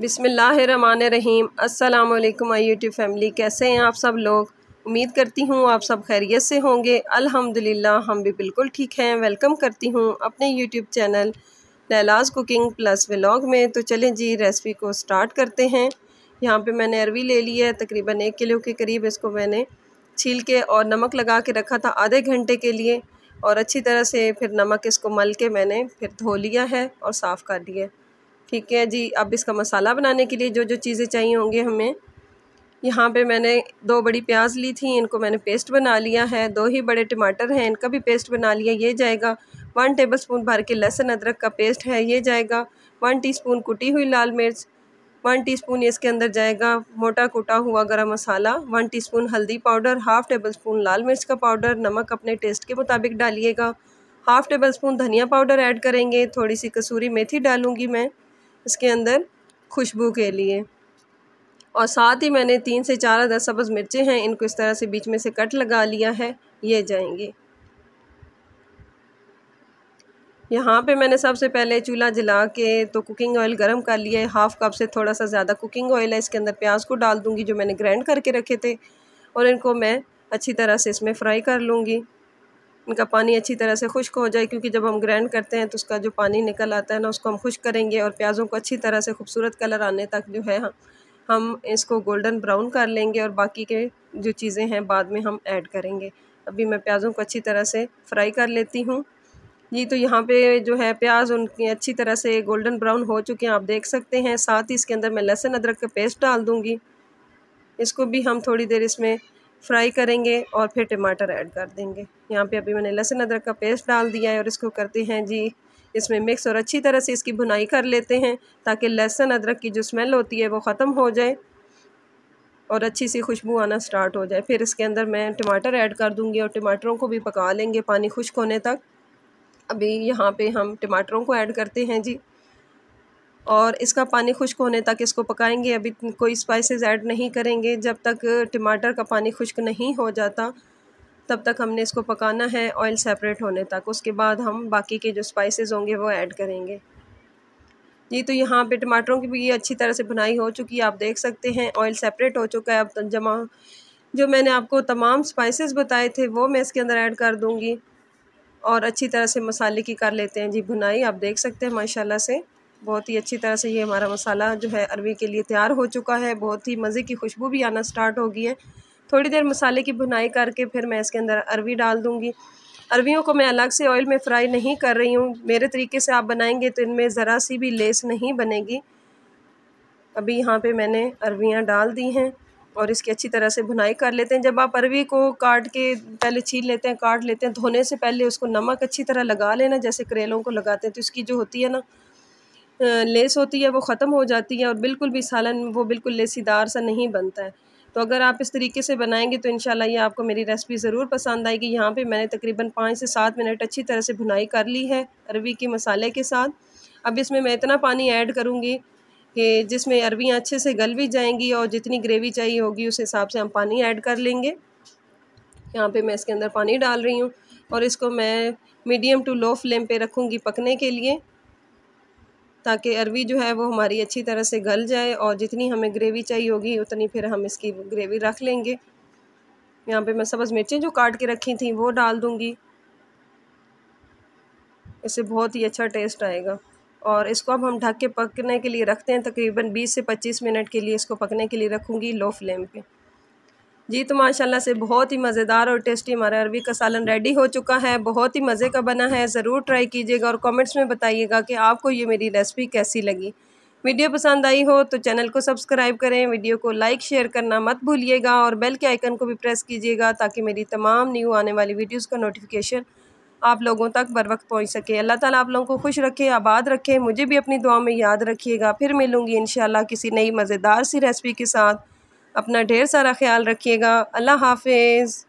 अस्सलाम वालेकुम my YouTube family कैसे हैं आप सब लोग उम्मीद करती हूँ आप सब खैरियत से होंगे अल्हम्दुलिल्लाह हम भी बिल्कुल ठीक हैं वेलकम करती हूँ अपने YouTube channel Laila's cooking plus vlog में तो चलें जी रेसिपी को स्टार्ट करते हैं यहाँ पर मैंने अरवी ले ली है तकरीबन एक किलो के करीब इसको मैंने छील के और नमक लगा के रखा था आधे घंटे के लिए और अच्छी तरह से फिर नमक इसको मल के मैंने फिर धो लिया है और साफ़ कर दिया है ठीक है जी अब इसका मसाला बनाने के लिए जो जो चीज़ें चाहिए होंगी हमें यहाँ पे मैंने दो बड़ी प्याज ली थी इनको मैंने पेस्ट बना लिया है दो ही बड़े टमाटर हैं इनका भी पेस्ट बना लिया ये जाएगा वन टेबल स्पून भर के लहसुन अदरक का पेस्ट है ये जाएगा वन टीस्पून कुटी हुई लाल मिर्च वन टीस्पून इसके अंदर जाएगा मोटा कुटा हुआ गरम मसाला वन टीस्पून हल्दी पाउडर हाफ़ टेबल स्पून लाल मिर्च का पाउडर नमक अपने टेस्ट के मुताबिक डालिएगा हाफ़ टेबल स्पून धनिया पाउडर ऐड करेंगे थोड़ी सी कसूरी मेथी डालूंगी मैं इसके अंदर खुशबू के लिए और साथ ही मैंने तीन से चार अदर सब्ज़ मिर्चें हैं इनको इस तरह से बीच में से कट लगा लिया है ये जाएंगे यहाँ पे मैंने सबसे पहले चूल्हा जला के तो कुकिंग ऑयल गर्म कर लिया है हाफ़ कप से थोड़ा सा ज़्यादा कुकिंग ऑयल है इसके अंदर प्याज को डाल दूँगी जो मैंने ग्राइंड करके रखे थे और इनको मैं अच्छी तरह से इसमें फ्राई कर लूँगी इनका पानी अच्छी तरह से खुश्क हो जाए क्योंकि जब हम ग्राइंड करते हैं तो उसका जो पानी निकल आता है ना उसको हम खुश करेंगे और प्याज़ों को अच्छी तरह से खूबसूरत कलर आने तक जो है हम हम इसको गोल्डन ब्राउन कर लेंगे और बाकी के जो चीज़ें हैं बाद में हम ऐड करेंगे अभी मैं प्याज़ों को अच्छी तरह से फ्राई कर लेती हूँ जी तो यहाँ पे जो है प्याज उनकी अच्छी तरह से गोल्डन ब्राउन हो चुके हैं आप देख सकते हैं साथ ही इसके अंदर मैं लहसुन अदरक का पेस्ट डाल दूँगी इसको भी हम थोड़ी देर इसमें फ्राई करेंगे और फिर टमाटर ऐड कर देंगे यहाँ पे अभी मैंने लहसुन अदरक का पेस्ट डाल दिया है और इसको करते हैं जी इसमें मिक्स और अच्छी तरह से इसकी भुनाई कर लेते हैं ताकि लहसुन अदरक की जो स्मेल होती है वो ख़त्म हो जाए और अच्छी सी खुशबू आना स्टार्ट हो जाए फिर इसके अंदर मैं टमाटर ऐड कर दूँगी और टमाटरों को भी पका लेंगे पानी खुश्क होने तक अभी यहाँ पर हम टमाटरों को ऐड करते हैं जी और इसका पानी खुश्क होने तक इसको पकाएंगे अभी कोई स्पाइसेस ऐड नहीं करेंगे जब तक टमाटर का पानी खुश्क नहीं हो जाता तब तक हमने इसको पकाना है ऑयल सेपरेट होने तक उसके बाद हम बाकी के जो स्पाइसेस होंगे वो ऐड करेंगे जी तो यहाँ पे टमाटरों की भी ये अच्छी तरह से बनाई हो चुकी है आप देख सकते हैं ऑयल सेपरेट हो चुका है अब जमा जो मैंने आपको तमाम स्पाइसेस बताए थे वो मैं इसके अंदर ऐड कर दूँगी और अच्छी तरह से मसाले की कर लेते हैं जी भुनाई आप देख सकते हैं माशाला से बहुत ही अच्छी तरह से ये हमारा मसाला जो है अरवी के लिए तैयार हो चुका है बहुत ही मज़े की खुशबू भी आना स्टार्ट हो गई है थोड़ी देर मसाले की भुनाई करके फिर मैं इसके अंदर अरवी डाल दूँगी अरवियों को मैं अलग से ऑयल में फ्राई नहीं कर रही हूँ मेरे तरीके से आप बनाएंगे तो इनमें ज़रा सी भी लेस नहीं बनेगी अभी यहाँ पे मैंने अरवियाँ डाल दी हैं और इसकी अच्छी तरह से भुनाई कर लेते हैं जब आप अरवी को काट के पहले छील लेते हैं काट लेते हैं धोने से पहले उसको नमक अच्छी तरह लगा लेना जैसे करेलों को लगाते हैं तो इसकी जो होती है ना लेस होती है वो ख़त्म हो जाती है और बिल्कुल भी सालन वो बिल्कुल लेसीदार सा नहीं बनता है तो अगर आप इस तरीके से बनाएंगे तो इंशाल्लाह ये आपको मेरी रेसिपी ज़रूर पसंद आएगी यहाँ पे मैंने तकरीबन पाँच से सात मिनट अच्छी तरह से भुनाई कर ली है अरवी के मसाले के साथ अब इसमें मैं इतना पानी ऐड करूँगी कि जिसमें अरवियाँ अच्छे से गल भी जाएंगी और जितनी ग्रेवी चाहिए होगी उस हिसाब से हम पानी ऐड कर लेंगे यहाँ पर मैं इसके अंदर पानी डाल रही हूँ और इसको मैं मीडियम टू लो फ्लेम पर रखूँगी पकने के लिए ताकि अरवी जो है वो हमारी अच्छी तरह से गल जाए और जितनी हमें ग्रेवी चाहिए होगी उतनी फिर हम इसकी ग्रेवी रख लेंगे यहाँ पे मैं सब्ज़ मिर्चें जो काट के रखी थी वो डाल दूँगी इससे बहुत ही अच्छा टेस्ट आएगा और इसको अब हम ढक के पकने के लिए रखते हैं तकरीबन 20 से 25 मिनट के लिए इसको पकने के लिए रखूँगी लो फ्लेम पे जी तो माशाल्लाह से बहुत ही मज़ेदार और टेस्टी हमारा अरबी का सालन रेडी हो चुका है बहुत ही मज़े का बना है ज़रूर ट्राई कीजिएगा और कमेंट्स में बताइएगा कि आपको ये मेरी रेसिपी कैसी लगी वीडियो पसंद आई हो तो चैनल को सब्सक्राइब करें वीडियो को लाइक शेयर करना मत भूलिएगा और बेल के आइकन को भी प्रेस कीजिएगा ताकि मेरी तमाम न्यू आने वाली वीडियोज़ का नोटिफिकेशन आप लोगों तक बर वक्त पहुँच सके अल्लाह ताला आप लोगों को खुश रखे आबाद रखे मुझे भी अपनी दुआ में याद रखिएगा फिर मिलूँगी इन किसी नई मज़ेदार सी रेसिपी के साथ अपना ढेर सारा ख्याल रखिएगा अल्लाह हाफिज़